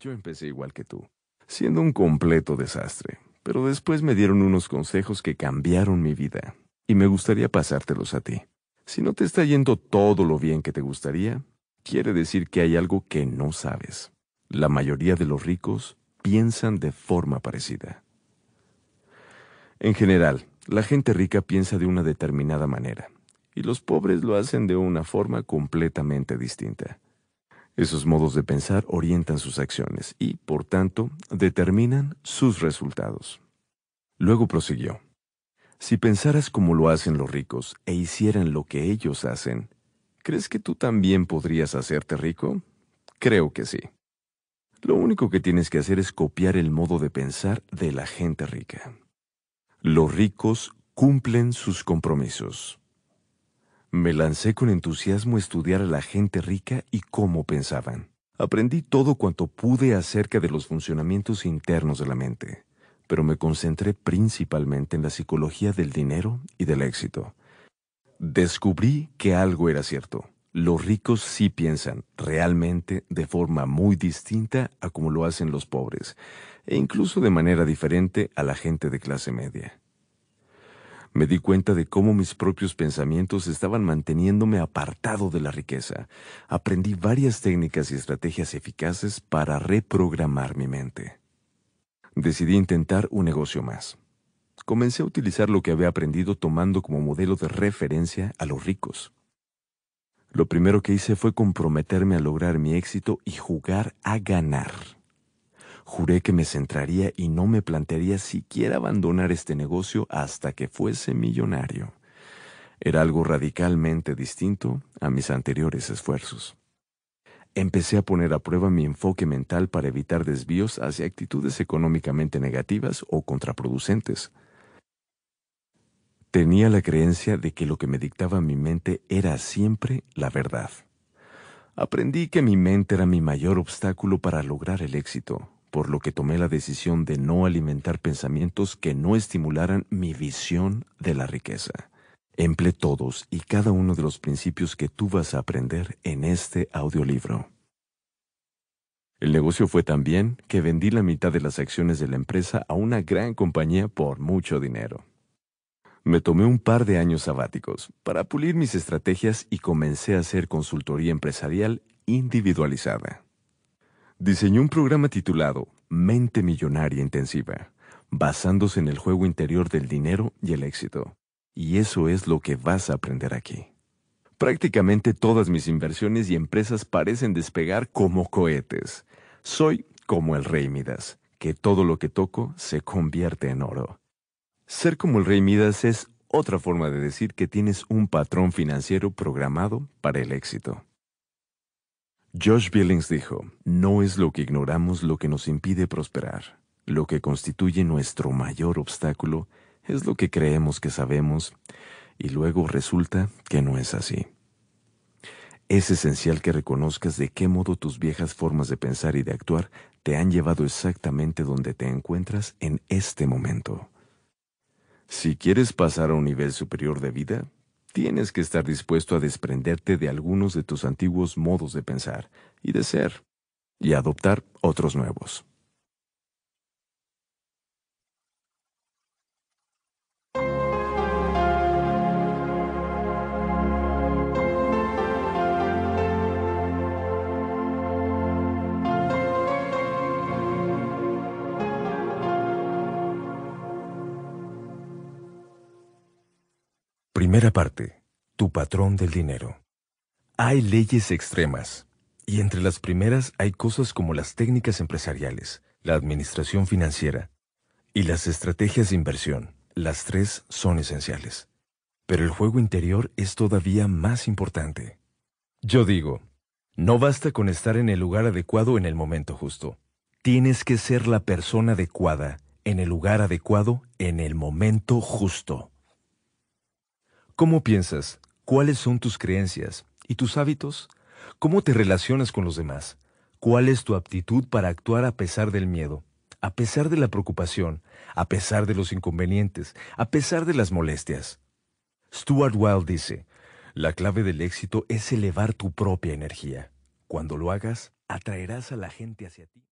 Yo empecé igual que tú, siendo un completo desastre, pero después me dieron unos consejos que cambiaron mi vida, y me gustaría pasártelos a ti. Si no te está yendo todo lo bien que te gustaría, quiere decir que hay algo que no sabes. La mayoría de los ricos piensan de forma parecida. En general, la gente rica piensa de una determinada manera, y los pobres lo hacen de una forma completamente distinta. Esos modos de pensar orientan sus acciones y, por tanto, determinan sus resultados. Luego prosiguió. Si pensaras como lo hacen los ricos e hicieran lo que ellos hacen, ¿crees que tú también podrías hacerte rico? Creo que sí. Lo único que tienes que hacer es copiar el modo de pensar de la gente rica. Los ricos cumplen sus compromisos. Me lancé con entusiasmo a estudiar a la gente rica y cómo pensaban. Aprendí todo cuanto pude acerca de los funcionamientos internos de la mente, pero me concentré principalmente en la psicología del dinero y del éxito. Descubrí que algo era cierto. Los ricos sí piensan realmente de forma muy distinta a como lo hacen los pobres, e incluso de manera diferente a la gente de clase media. Me di cuenta de cómo mis propios pensamientos estaban manteniéndome apartado de la riqueza. Aprendí varias técnicas y estrategias eficaces para reprogramar mi mente. Decidí intentar un negocio más. Comencé a utilizar lo que había aprendido tomando como modelo de referencia a los ricos. Lo primero que hice fue comprometerme a lograr mi éxito y jugar a ganar. Juré que me centraría y no me plantearía siquiera abandonar este negocio hasta que fuese millonario. Era algo radicalmente distinto a mis anteriores esfuerzos. Empecé a poner a prueba mi enfoque mental para evitar desvíos hacia actitudes económicamente negativas o contraproducentes. Tenía la creencia de que lo que me dictaba mi mente era siempre la verdad. Aprendí que mi mente era mi mayor obstáculo para lograr el éxito, por lo que tomé la decisión de no alimentar pensamientos que no estimularan mi visión de la riqueza. Emple todos y cada uno de los principios que tú vas a aprender en este audiolibro. El negocio fue tan bien que vendí la mitad de las acciones de la empresa a una gran compañía por mucho dinero. Me tomé un par de años sabáticos para pulir mis estrategias y comencé a hacer consultoría empresarial individualizada diseñó un programa titulado Mente Millonaria Intensiva, basándose en el juego interior del dinero y el éxito. Y eso es lo que vas a aprender aquí. Prácticamente todas mis inversiones y empresas parecen despegar como cohetes. Soy como el rey Midas, que todo lo que toco se convierte en oro. Ser como el rey Midas es otra forma de decir que tienes un patrón financiero programado para el éxito. Josh Billings dijo, no es lo que ignoramos lo que nos impide prosperar. Lo que constituye nuestro mayor obstáculo es lo que creemos que sabemos y luego resulta que no es así. Es esencial que reconozcas de qué modo tus viejas formas de pensar y de actuar te han llevado exactamente donde te encuentras en este momento. Si quieres pasar a un nivel superior de vida, tienes que estar dispuesto a desprenderte de algunos de tus antiguos modos de pensar y de ser, y adoptar otros nuevos. Primera parte. Tu patrón del dinero. Hay leyes extremas, y entre las primeras hay cosas como las técnicas empresariales, la administración financiera y las estrategias de inversión. Las tres son esenciales. Pero el juego interior es todavía más importante. Yo digo, no basta con estar en el lugar adecuado en el momento justo. Tienes que ser la persona adecuada, en el lugar adecuado, en el momento justo. ¿Cómo piensas? ¿Cuáles son tus creencias y tus hábitos? ¿Cómo te relacionas con los demás? ¿Cuál es tu aptitud para actuar a pesar del miedo, a pesar de la preocupación, a pesar de los inconvenientes, a pesar de las molestias? Stuart Wilde dice, la clave del éxito es elevar tu propia energía. Cuando lo hagas, atraerás a la gente hacia ti.